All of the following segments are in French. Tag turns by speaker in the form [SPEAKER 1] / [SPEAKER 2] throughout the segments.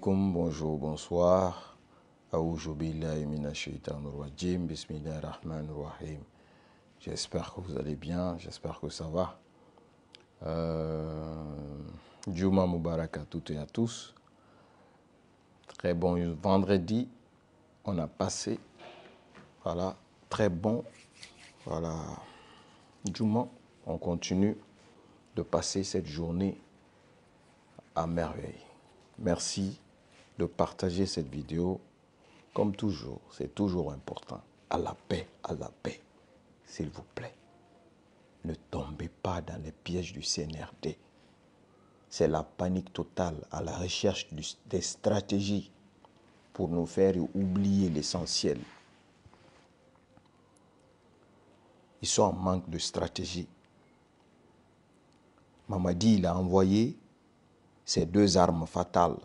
[SPEAKER 1] bonjour, bonsoir. J'espère que vous allez bien, j'espère que ça va. Djouma euh, mubarak à toutes et à tous. Très bon vendredi, on a passé. Voilà, très bon. Voilà, Djouma, on continue de passer cette journée à merveille. Merci de partager cette vidéo. Comme toujours, c'est toujours important. À la paix, à la paix, s'il vous plaît. Ne tombez pas dans les pièges du CNRD. C'est la panique totale à la recherche des stratégies pour nous faire oublier l'essentiel. Ils sont en manque de stratégie. Mamadi, il a envoyé ces deux armes fatales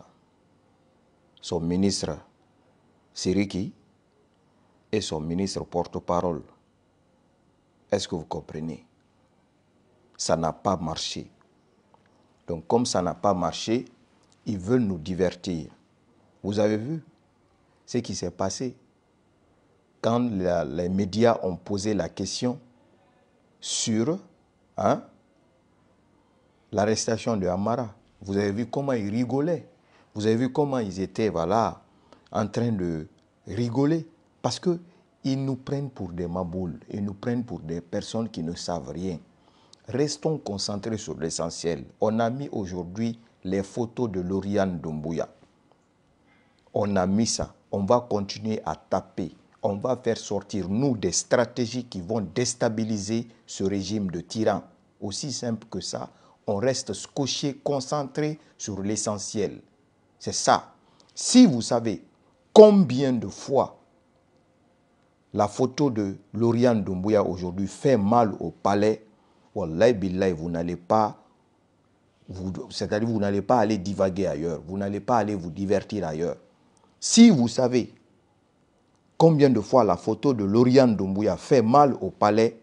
[SPEAKER 1] son ministre Siriki et son ministre porte-parole. Est-ce que vous comprenez Ça n'a pas marché. Donc comme ça n'a pas marché, ils veulent nous divertir. Vous avez vu ce qui s'est passé quand les médias ont posé la question sur hein, l'arrestation de Amara. Vous avez vu comment ils rigolaient. Vous avez vu comment ils étaient, voilà, en train de rigoler. Parce que ils nous prennent pour des maboules, ils nous prennent pour des personnes qui ne savent rien. Restons concentrés sur l'essentiel. On a mis aujourd'hui les photos de Lauriane Doumbouya. On a mis ça. On va continuer à taper. On va faire sortir, nous, des stratégies qui vont déstabiliser ce régime de tyran. Aussi simple que ça, on reste scotché, concentré sur l'essentiel. C'est ça. Si vous savez combien de fois la photo de Loriane Doumbouya aujourd'hui fait mal au palais, wallahi billahi, vous n'allez pas c'est-à-dire vous n'allez pas aller divaguer ailleurs, vous n'allez pas aller vous divertir ailleurs. Si vous savez combien de fois la photo de Lauriane Doumbouya fait mal au palais,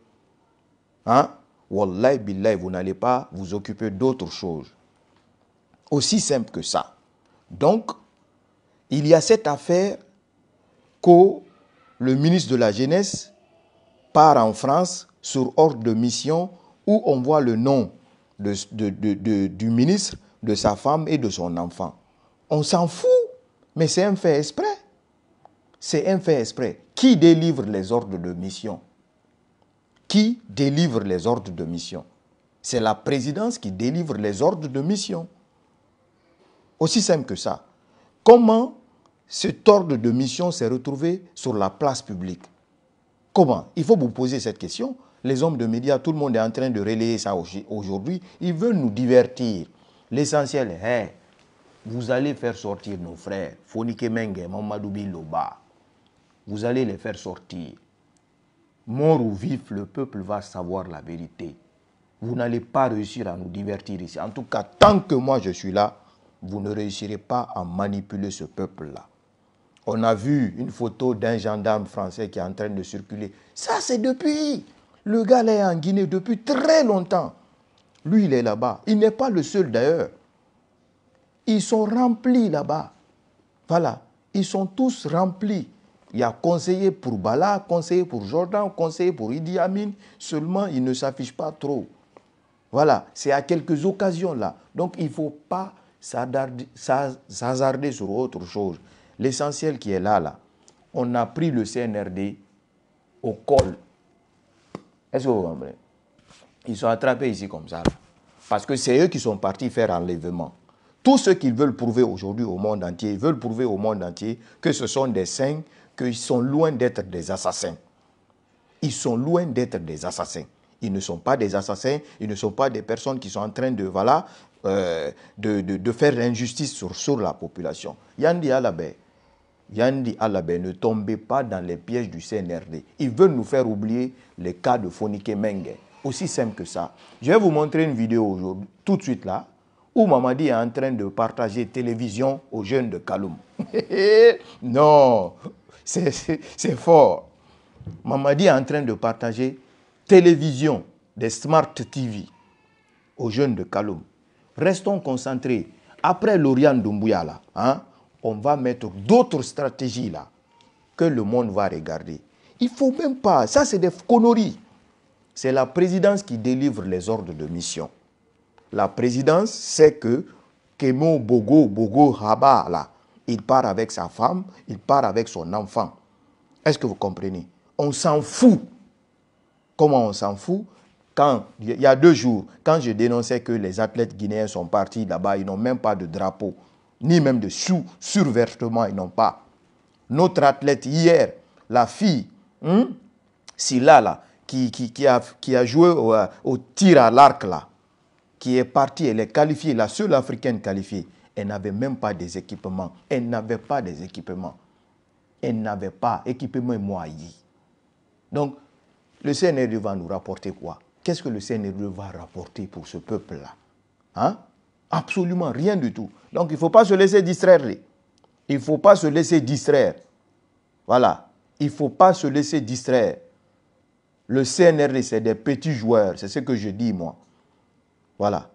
[SPEAKER 1] hein, wallahi billahi, vous n'allez pas vous occuper d'autres choses. Aussi simple que ça. Donc, il y a cette affaire que le ministre de la Jeunesse part en France sur ordre de mission où on voit le nom du ministre, de sa femme et de son enfant. On s'en fout, mais c'est un fait exprès. C'est un fait exprès. Qui délivre les ordres de mission Qui délivre les ordres de mission C'est la présidence qui délivre les ordres de mission. Aussi simple que ça. Comment cet ordre de mission s'est retrouvé sur la place publique Comment Il faut vous poser cette question. Les hommes de médias, tout le monde est en train de relayer ça aujourd'hui. Ils veulent nous divertir. L'essentiel est, vous allez faire sortir nos frères, Fonike Menge, Loba. Vous allez les faire sortir. Mort ou vif, le peuple va savoir la vérité. Vous n'allez pas réussir à nous divertir ici. En tout cas, tant que moi je suis là, vous ne réussirez pas à manipuler ce peuple-là. On a vu une photo d'un gendarme français qui est en train de circuler. Ça, c'est depuis. Le gars est en Guinée depuis très longtemps. Lui, il est là-bas. Il n'est pas le seul d'ailleurs. Ils sont remplis là-bas. Voilà. Ils sont tous remplis. Il y a conseiller pour Bala, conseiller pour Jordan, conseiller pour Idi Amin. Seulement, il ne s'affiche pas trop. Voilà. C'est à quelques occasions là. Donc, il ne faut pas s'hazarder sur autre chose. L'essentiel qui est là, là, on a pris le CNRD au col. Est-ce que vous comprenez Ils sont attrapés ici comme ça. Parce que c'est eux qui sont partis faire enlèvement. Tout ce qu'ils veulent prouver aujourd'hui au monde entier, ils veulent prouver au monde entier que ce sont des saints, qu'ils sont loin d'être des assassins. Ils sont loin d'être des assassins. Ils ne sont pas des assassins, ils ne sont pas des personnes qui sont en train de, voilà, euh, de, faire l'injustice sur, sur la population. Yandi Alabé, Yandi Alabé, ne tombez pas dans les pièges du CNRD. Ils veulent nous faire oublier les cas de Fonike Mengue Aussi simple que ça. Je vais vous montrer une vidéo aujourd'hui, tout de suite là, où Mamadi est en train de partager télévision aux jeunes de Kaloum. non, c'est fort. Mamadi est en train de partager télévision des Smart TV aux jeunes de Kaloum. Restons concentrés. Après Lorient Doumbouya, hein, on va mettre d'autres stratégies là que le monde va regarder. Il faut même pas. Ça, c'est des conneries. C'est la présidence qui délivre les ordres de mission. La présidence sait que Kemo Bogo, Bogo Haba, il part avec sa femme, il part avec son enfant. Est-ce que vous comprenez On s'en fout. Comment on s'en fout il y a deux jours, quand je dénonçais que les athlètes guinéens sont partis là-bas, ils n'ont même pas de drapeau, ni même de sous, survertement, ils n'ont pas. Notre athlète hier, la fille, hein, Silla, là, qui, qui, a, qui a joué euh, au, tir à l'arc, là, qui est partie, elle est qualifiée, la seule africaine qualifiée, elle n'avait même pas des équipements. Elle n'avait pas des équipements. Elle n'avait pas équipement moyen. Donc, le CNR va nous rapporter quoi Qu'est-ce que le CNRD va rapporter pour ce peuple-là hein? Absolument rien du tout. Donc il ne faut pas se laisser distraire. Il ne faut pas se laisser distraire. Voilà. Il ne faut pas se laisser distraire. Le CNRD, c'est des petits joueurs. C'est ce que je dis, moi. Voilà.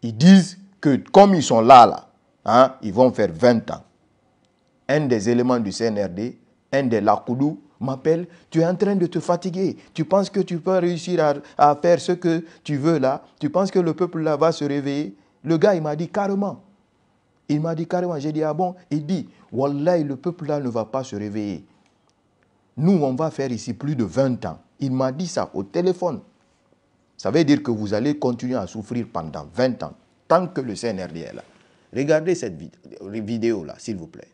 [SPEAKER 1] Ils disent que comme ils sont là, là, hein, ils vont faire 20 ans. Un des éléments du CNRD, un des Lakoudou, m'appelle, tu es en train de te fatiguer, tu penses que tu peux réussir à, faire ce que tu veux là, tu penses que le peuple là va se réveiller. Le gars, il m'a dit carrément. Il m'a dit carrément, j'ai dit, ah bon, il dit, wallah, le peuple là ne va pas se réveiller. Nous, on va faire ici plus de 20 ans. Il m'a dit ça au téléphone. Ça veut dire que vous allez continuer à souffrir pendant 20 ans, tant que le CNRD est là. Regardez cette vidéo-là, s'il vous plaît.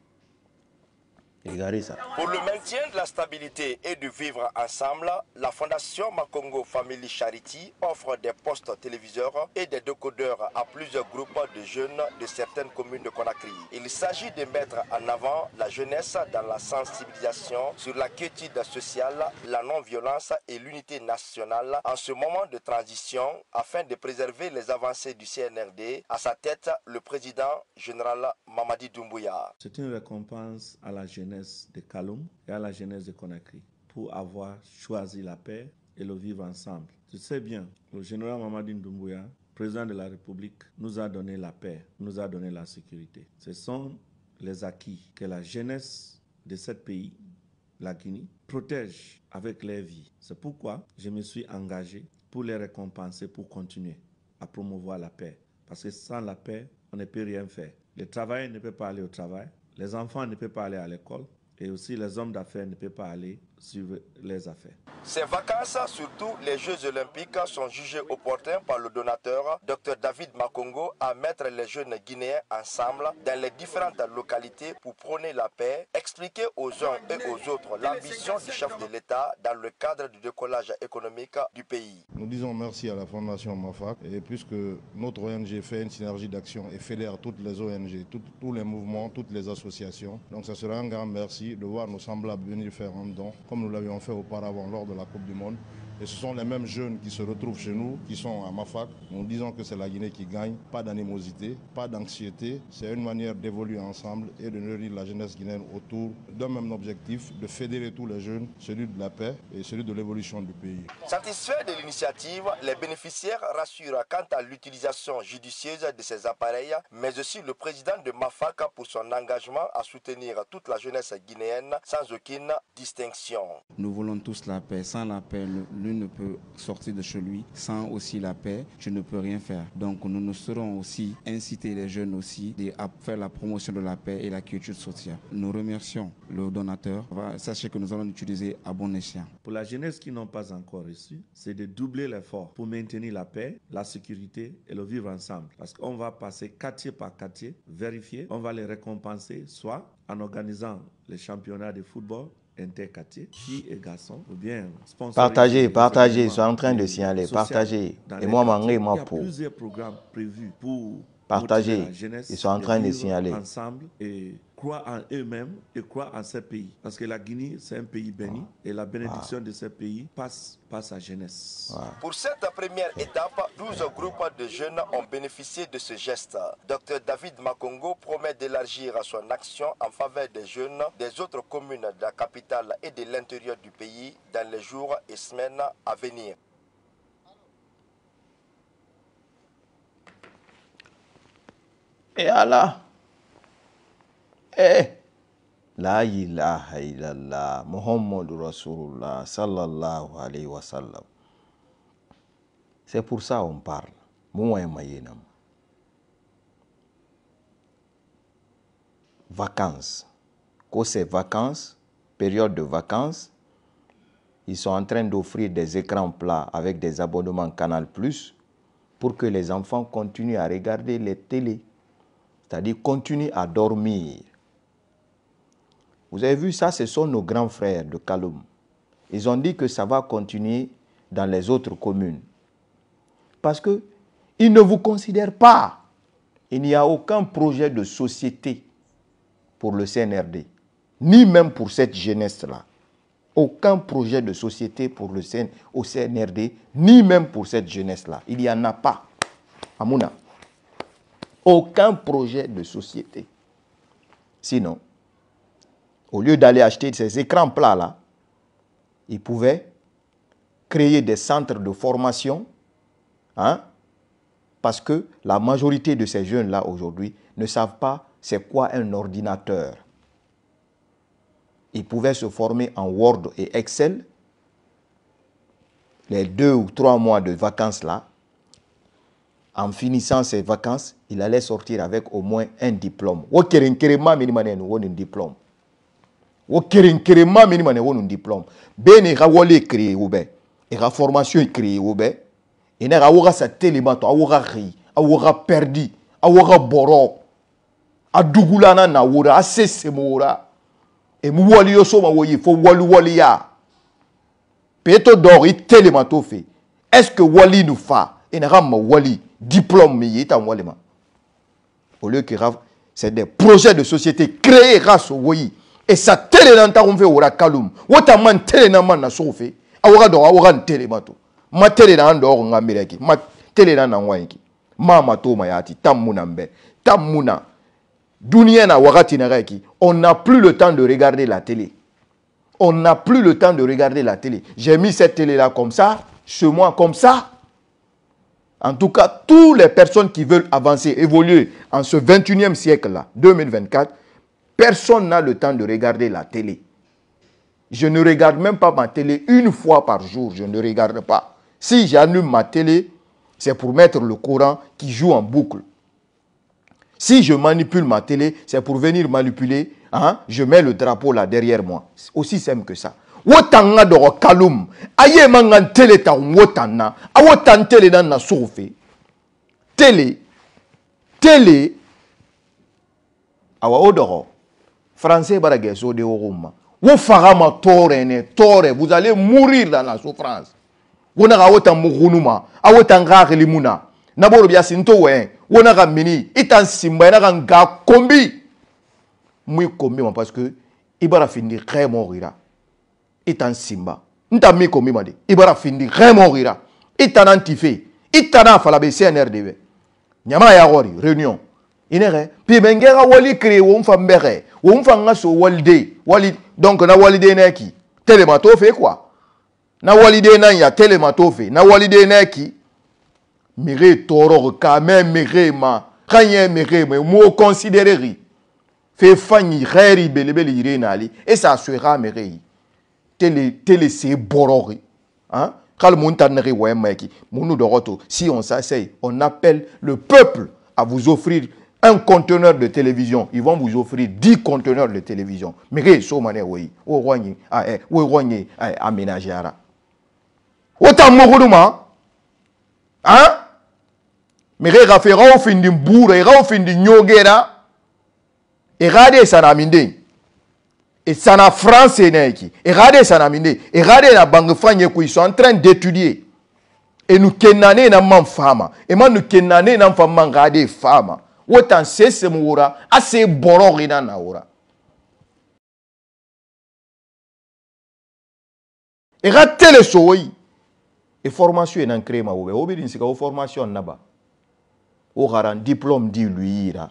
[SPEAKER 1] Pour
[SPEAKER 2] le maintien de la stabilité et de vivre ensemble, la Fondation Makongo Family Charity offre des postes téléviseurs et des décodeurs à plusieurs groupes de jeunes de certaines communes de Conakry. Il s'agit de mettre en avant la jeunesse dans la sensibilisation sur la quiétude sociale, la non-violence et l'unité nationale en ce moment de transition afin de préserver les avancées du CNRD. À sa tête, le président général Mamadi Doumbouya.
[SPEAKER 3] C'est une récompense à la jeunesse de Kaloum et à la jeunesse de Conakry pour avoir choisi la paix et le vivre ensemble. Je sais bien, le général Mamadou Doumbouya, président de la République, nous a donné la paix, nous a donné la sécurité. Ce sont les acquis que la jeunesse de ce pays, la Guinée, protège avec leur vie. C'est pourquoi je me suis engagé pour les récompenser, pour continuer à promouvoir la paix. Parce que sans la paix, on ne peut rien faire. Le travail ne peut pas aller au travail, les enfants ne peuvent pas aller à l'école et aussi les hommes d'affaires ne peuvent pas aller sur les affaires.
[SPEAKER 2] Ces vacances, surtout les Jeux olympiques, sont jugées opportunes par le donateur Dr David Makongo à mettre les jeunes Guinéens ensemble dans les différentes localités pour prôner la paix, expliquer aux uns et aux autres l'ambition du chef de l'État dans le cadre du décollage économique du pays.
[SPEAKER 1] Nous disons merci à la Fondation MAFAC et puisque notre ONG fait une synergie d'action et fédère toutes les ONG, tous les mouvements, toutes les
[SPEAKER 2] associations. Donc ça sera un grand merci de voir nos semblables venir faire un don comme nous l'avions fait auparavant lors de la Coupe du Monde. Et ce sont les mêmes jeunes qui se retrouvent chez nous, qui sont à Mafak, nous disons que c'est la Guinée qui gagne. Pas d'animosité, pas d'anxiété. C'est une manière d'évoluer ensemble et de
[SPEAKER 1] nourrir la jeunesse guinéenne autour d'un même objectif, de fédérer tous les jeunes, celui de la paix et celui de l'évolution du pays.
[SPEAKER 2] Satisfaits de l'initiative, les bénéficiaires rassurent quant à l'utilisation judicieuse de ces appareils, mais aussi le président de MAFAC pour son engagement à soutenir toute la jeunesse guinéenne sans aucune distinction.
[SPEAKER 3] Nous voulons tous la
[SPEAKER 1] paix. Sans la paix, ne peut sortir de chez lui sans aussi la paix. Je ne peux rien faire.
[SPEAKER 3] Donc nous nous serons aussi incités, les jeunes aussi à faire la promotion de la paix et la culture sociale. Nous remercions le donateur. Sachez que nous allons l'utiliser à bon escient. Pour la jeunesse qui n'ont pas encore reçu, c'est de doubler l'effort pour maintenir la paix, la sécurité et le vivre ensemble. Parce qu'on va passer quartier par quartier, vérifier, on va les récompenser, soit en organisant les championnats de football, interquartier, filles et garçons, ou bien Partagez, partagez, je suis en train de signaler, partagez. Et moi, Mangé, moi, pour. Il y a plusieurs programmes prévus pour partager. Ils sont en train de signaler. Ensemble et croient en eux-mêmes et croient en ce pays. Parce que la Guinée, c'est un pays béni et la bénédiction de ce pays passe par sa jeunesse.
[SPEAKER 2] Pour cette première étape,
[SPEAKER 3] 12 groupes de
[SPEAKER 2] jeunes ont bénéficié de ce geste. Dr David Makongo promet d'élargir son action en faveur des jeunes des autres communes de la capitale et de l'intérieur du pays dans les jours et semaines à venir.
[SPEAKER 1] Et Allah. Eh. La ilaha illallah Rasulullah sallallahu alayhi wa sallam. C'est pour ça qu'on parle. Vacances. Quand c'est vacances, période de vacances, ils sont en train d'offrir des écrans plats avec des abonnements Canal Plus pour que les enfants continuent à regarder les télés c'est-à-dire continuer à dormir. Vous avez vu ça, ce sont nos grands frères de Kaloum. Ils ont dit que ça va continuer dans les autres communes. Parce qu'ils ne vous considèrent pas. Il n'y a aucun projet de société pour le CNRD, ni même pour cette jeunesse-là. Aucun projet de société pour le au CNRD, ni même pour cette jeunesse-là. Il n'y en a pas. Amouna aucun projet de société. Sinon, au lieu d'aller acheter ces écrans plats-là, ils pouvaient créer des centres de formation, hein, parce que la majorité de ces jeunes-là aujourd'hui ne savent pas c'est quoi un ordinateur. Ils pouvaient se former en Word et Excel. Les deux ou trois mois de vacances-là, en finissant ses vacances, il allait sortir avec au moins un diplôme. diplôme. diplôme. Ben formation créée et n'a aura sa télémato. aura ri, aura perdu, aura boro. A dougoulana na aura, a sesemora. Et mouali yoso ma woyi, wali il a Peto dori télémato fait. Est-ce que wali nous fa? Et n'a ma wali diplôme yi ta walema au lieu que c'est des projets de société créés grâce au woyi et ça télé dans ta on fait kaloum. kalum wota man télé na man na so fait awora do télé bato ma télé na ndo nga mireki ma télé na na ngwanki Ma yati. mayati tamuna mbe tamuna dunia wagati wakati on n'a plus le temps de regarder la télé on n'a plus le temps de regarder la télé j'ai mis cette télé là comme ça ce mois comme ça en tout cas, toutes les personnes qui veulent avancer, évoluer en ce 21e siècle-là, 2024, personne n'a le temps de regarder la télé. Je ne regarde même pas ma télé une fois par jour, je ne regarde pas. Si j'allume ma télé, c'est pour mettre le courant qui joue en boucle. Si je manipule ma télé, c'est pour venir manipuler. Hein, je mets le drapeau là derrière moi. C'est Aussi simple que ça. wo tan n ka dɔgɔ kalo mu a ye man kan tele ta n wo tan na a wo tan tele na na so fɛ tele tele awa o dɔgɔ français bara gɛso de wo ma wo faga ma tɔɔrɛ ne tɔɔrɛ vous allez mourir dans la souffrance wo na ka wo tan mugunu ma a wo tan ka hakili mun na na bo robiya sin to wɛn wo na ka mini i tan simba i na ka nga kombi mu i kombi ma parce que i bara findi xɛ mɔgɔ yira i t'an sinba n ta min ko min ma de i bara findi rɛmɔw yira i tana n tife i tana a falabe cnr de bɛ ɲama y'a kɔri réunion i ne kɛ pibe n kɛ ka wali créé wo n fa n bɛ kɛ wo n fa n ka so waliden wali donc na waliden n'a ki telema t'o fɛ quoi na waliden n'a ya telema t'o fɛ na waliden n'a ki mege tɔɔrɔ ka mɛ mege ma ka ɲɛ mege ma m'o considéré ri fɛ fa ɲi rɛri belebele yire n'ale et ça sera mege yi télé télé c'est borori hein quand le montanari ouemaki monu doroto si on s'asseye on appelle le peuple à vous offrir un conteneur de télévision ils vont vous offrir 10 conteneurs de télévision mais que so mané oui o roigné ah eh o roigné ah eh, aménagera autant mokuluma hein mais que rafera au fin d'une bourre et au fin d'une nyogera et regardez ça ramindé ça na France eneki regardez ça na minde regardez na banque fanye ko ils sont en train d'étudier et nous kenane na mam fama et man nous kenane na fama regardez fama wotan sese muura ase boro rina na ora et ratele soyi et formation en créer ma obe obe din sika o formation naba o garan diplôme di lui ira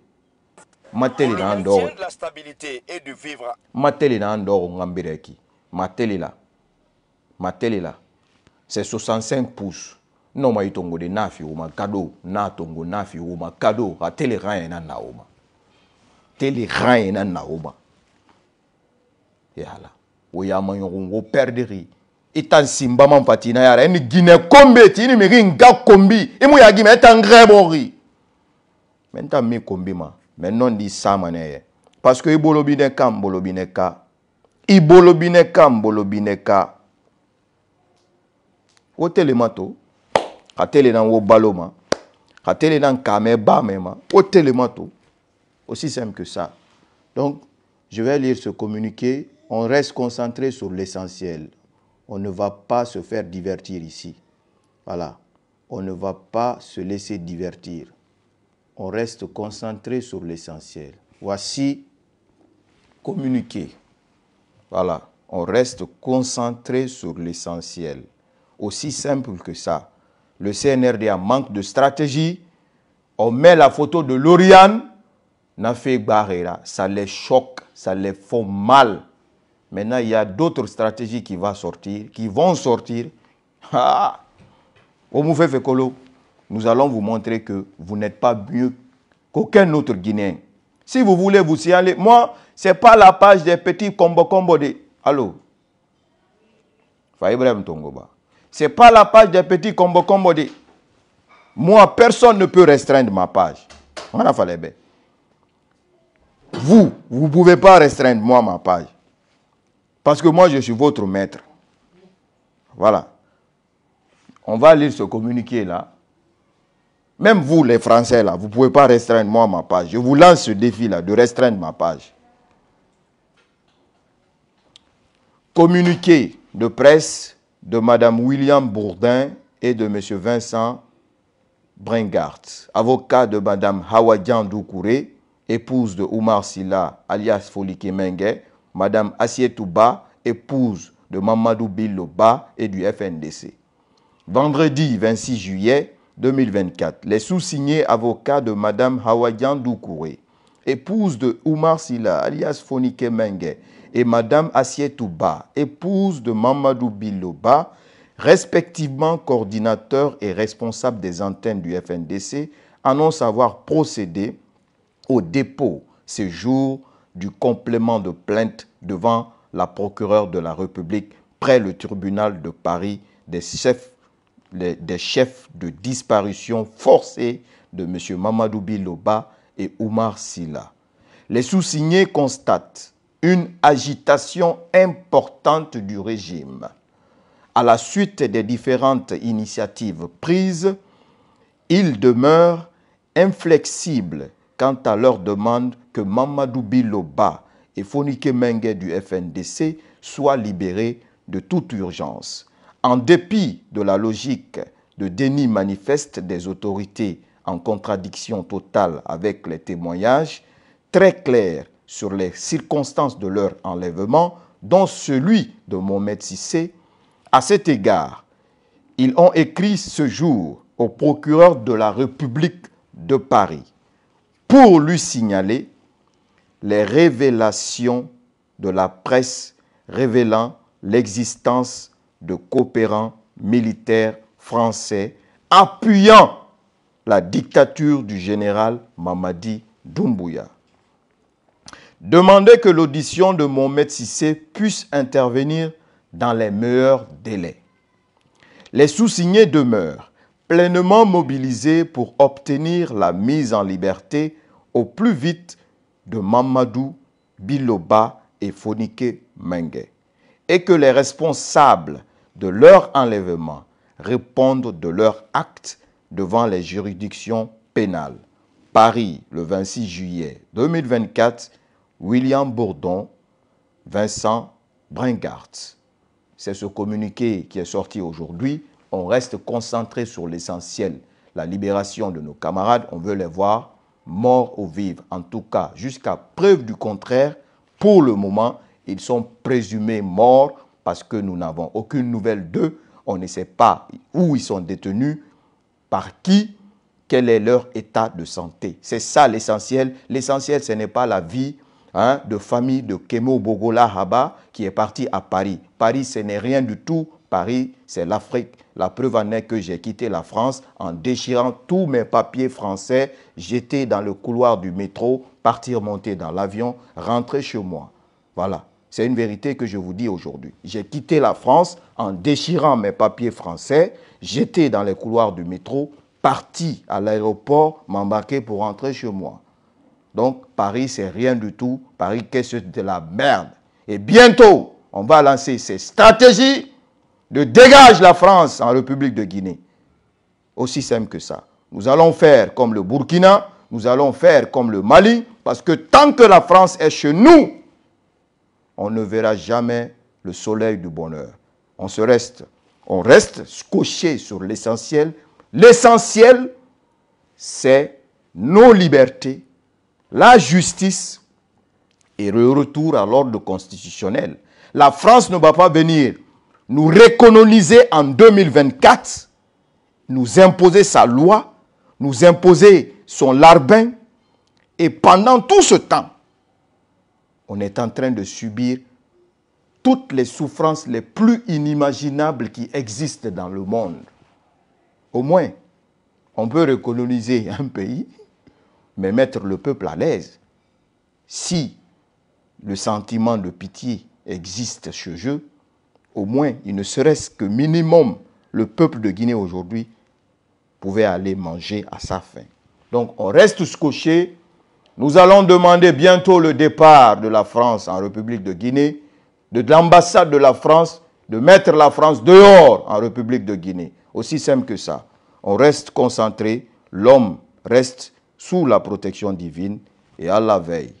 [SPEAKER 1] matelela na ndoro matelela na ndoro nga mbira yaki matelela matelela c'est 65 pouces nɔ ma i tongo de n'a fi woma kado n'a tongo ah, n'a fi woma kado a tele ran ye na na woma tele ran ye na na woma yala o y'a ma ɲɔgɔn ko pɛridiri i ta sinba ma fati na yara i ni ginɛ kombe ti i ni miri nga kombi i mu y'a gima i ta n gɛrɛ bɔ ri mɛ n ta min kombi ma Maintenant, on dit ça, manière. Parce que Ibolobineka, Mbolobineka. Ibolobineka, ka. O le mato. Kate le nan wobaloma. Kate le nan kame bamema. O le mato. Aussi simple que ça. Donc, je vais lire ce communiqué. On reste concentré sur l'essentiel. On ne va pas se faire divertir ici. Voilà. On ne va pas se laisser divertir on reste concentré sur l'essentiel. Voici communiquer. Voilà, on reste concentré sur l'essentiel. Aussi simple que ça. Le CNRD a manque de stratégie. On met la photo de Lauriane. Nafé Barrera, ça les choque, ça les fait mal. Maintenant, il y a d'autres stratégies qui vont sortir, qui vont sortir. Ah, au Fekolo nous allons vous montrer que vous n'êtes pas mieux qu'aucun autre Guinéen. Si vous voulez vous signaler, moi, ce n'est pas la page des petits combo-combo Allô Faïbrahim Tongoba. Ce n'est pas la page des petits combo-combo Moi, personne ne peut restreindre ma page. Vous, vous ne pouvez pas restreindre moi ma page. Parce que moi, je suis votre maître. Voilà. On va lire ce communiqué là. Même vous, les Français, là, vous ne pouvez pas restreindre moi ma page. Je vous lance ce défi-là de restreindre ma page. Communiqué de presse de Mme William Bourdin et de M. Vincent Bringart, avocat de Mme Hawadian Doukouré, épouse de Oumar Silla, alias Folikemenge, Madame Mme Assietouba, épouse de Mamadou Biloba et du FNDC. Vendredi 26 juillet, 2024. Les sous-signés avocats de Mme Hawadian Doukouré, épouse de Oumar Silla, alias Fonike Menge, et Mme Assietouba, épouse de Mamadou Biloba, respectivement coordinateur et responsable des antennes du FNDC, annoncent avoir procédé au dépôt ce jour du complément de plainte devant la procureure de la République près le tribunal de Paris des chefs des chefs de disparition forcés de M. Mamadou Loba et Oumar Silla. Les sous-signés constatent une agitation importante du régime. À la suite des différentes initiatives prises, ils demeurent inflexibles quant à leur demande que Mamadou Biloba et Fonike Mengue du FNDC soient libérés de toute urgence. En dépit de la logique de déni manifeste des autorités en contradiction totale avec les témoignages très clairs sur les circonstances de leur enlèvement, dont celui de Mohamed Sissé, à cet égard, ils ont écrit ce jour au procureur de la République de Paris pour lui signaler les révélations de la presse révélant l'existence de coopérants militaires français appuyant la dictature du général Mamadi Doumbouya. Demandez que l'audition de Mohamed Sissé puisse intervenir dans les meilleurs délais. Les sous-signés demeurent pleinement mobilisés pour obtenir la mise en liberté au plus vite de Mamadou Biloba et Fonike Mengue et que les responsables de leur enlèvement répondre de leur acte devant les juridictions pénales. Paris, le 26 juillet 2024, William Bourdon, Vincent Bringart. C'est ce communiqué qui est sorti aujourd'hui. On reste concentré sur l'essentiel, la libération de nos camarades. On veut les voir morts ou vivre. En tout cas, jusqu'à preuve du contraire, pour le moment, ils sont présumés morts parce que nous n'avons aucune nouvelle d'eux. On ne sait pas où ils sont détenus, par qui, quel est leur état de santé. C'est ça l'essentiel. L'essentiel, ce n'est pas la vie hein, de famille de Kemo Bogola Haba qui est parti à Paris. Paris, ce n'est rien du tout. Paris, c'est l'Afrique. La preuve en est que j'ai quitté la France en déchirant tous mes papiers français, j'étais dans le couloir du métro, partir monter dans l'avion, rentrer chez moi. Voilà. C'est une vérité que je vous dis aujourd'hui. J'ai quitté la France en déchirant mes papiers français, j'étais dans les couloirs du métro, parti à l'aéroport, m'embarquer pour rentrer chez moi. Donc Paris, c'est rien du tout. Paris, qu'est-ce de la merde. Et bientôt, on va lancer ces stratégies de dégage la France en République de Guinée. Aussi simple que ça. Nous allons faire comme le Burkina, nous allons faire comme le Mali, parce que tant que la France est chez nous, on ne verra jamais le soleil du bonheur. On se reste, on reste scotché sur l'essentiel. L'essentiel, c'est nos libertés, la justice et le retour à l'ordre constitutionnel. La France ne va pas venir nous récoloniser en 2024, nous imposer sa loi, nous imposer son larbin. Et pendant tout ce temps, on est en train de subir toutes les souffrances les plus inimaginables qui existent dans le monde. Au moins, on peut recoloniser un pays, mais mettre le peuple à l'aise. Si le sentiment de pitié existe chez eux, au moins, il ne serait-ce que minimum, le peuple de Guinée aujourd'hui pouvait aller manger à sa faim. Donc on reste scotché nous allons demander bientôt le départ de la France en République de Guinée, de l'ambassade de la France, de mettre la France dehors en République de Guinée. Aussi simple que ça. On reste concentré, l'homme reste sous la protection divine et à la veille.